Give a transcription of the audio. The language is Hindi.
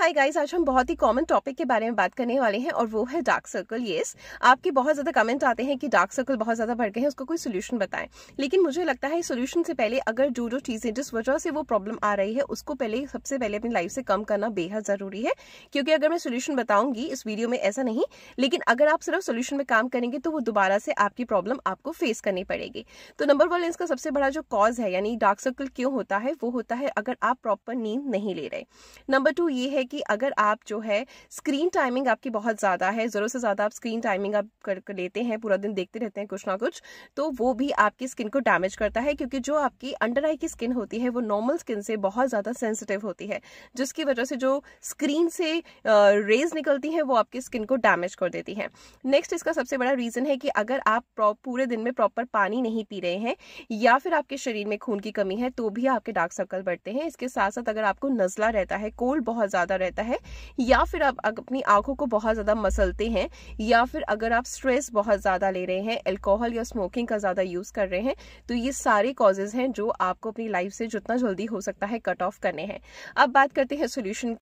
हाय गाइस आज हम बहुत ही कॉमन टॉपिक के बारे में बात करने वाले हैं और वो है डार्क सर्कल येस आपके बहुत ज़्यादा कमेंट आते हैं कि डार्क सर्कल बहुत ज़्यादा बढ़ गए हैं उसको कोई सोल्यूशन बताएं लेकिन मुझे लगता है सोल्यूशन से पहले अगर जो जो चीज़ें जिस वजह से वो प्रॉब्लम आ रही है उसको पहले सबसे पहले अपनी लाइफ से कम करना बेहद ज़रूरी है क्योंकि अगर मैं सोल्यूशन बताऊंगी इस वीडियो में ऐसा नहीं लेकिन अगर आप सिर्फ सोल्यूशन में काम करेंगे तो वो दोबारा से आपकी प्रॉब्लम आपको फेस करनी पड़ेगी तो नंबर वन इसका सबसे बड़ा जो कॉज है यानी डार्क सर्कल क्यों होता है वो होता है अगर आप प्रॉपर नींद नहीं ले रहे नंबर टू ये है कि अगर आप जो है स्क्रीन टाइमिंग आपकी बहुत ज़्यादा है जरूर से ज़्यादा आप स्क्रीन टाइमिंग आप कर लेते हैं पूरा दिन देखते रहते हैं कुछ ना कुछ तो वो भी आपकी स्किन को डैमेज करता है क्योंकि जो आपकी अंडर आई की स्किन होती है वो नॉर्मल स्किन से बहुत ज़्यादा सेंसिटिव होती है जिसकी वजह से जो स्क्रीन से रेज निकलती हैं वो आपकी स्किन को डैमेज कर देती हैं नेक्स्ट इसका सबसे बड़ा रीज़न है कि अगर आप पूरे दिन में प्रॉपर पानी नहीं पी रहे हैं या फिर आपके शरीर में खून की कमी है तो भी आपके डार्क सर्कल बढ़ते हैं इसके साथ साथ अगर आपको नजला रहता है कोल्ड बहुत ज़्यादा रहता है या फिर आप अपनी आंखों को बहुत ज़्यादा मसलते हैं या फिर अगर आप स्ट्रेस बहुत ज़्यादा ले रहे हैं एल्कोहल या स्मोकिंग का ज़्यादा यूज़ कर रहे हैं तो ये सारे कॉजेज़ हैं जो आपको अपनी लाइफ से जितना जल्दी हो सकता है कट ऑफ करने हैं अब बात करते हैं सोल्यूशन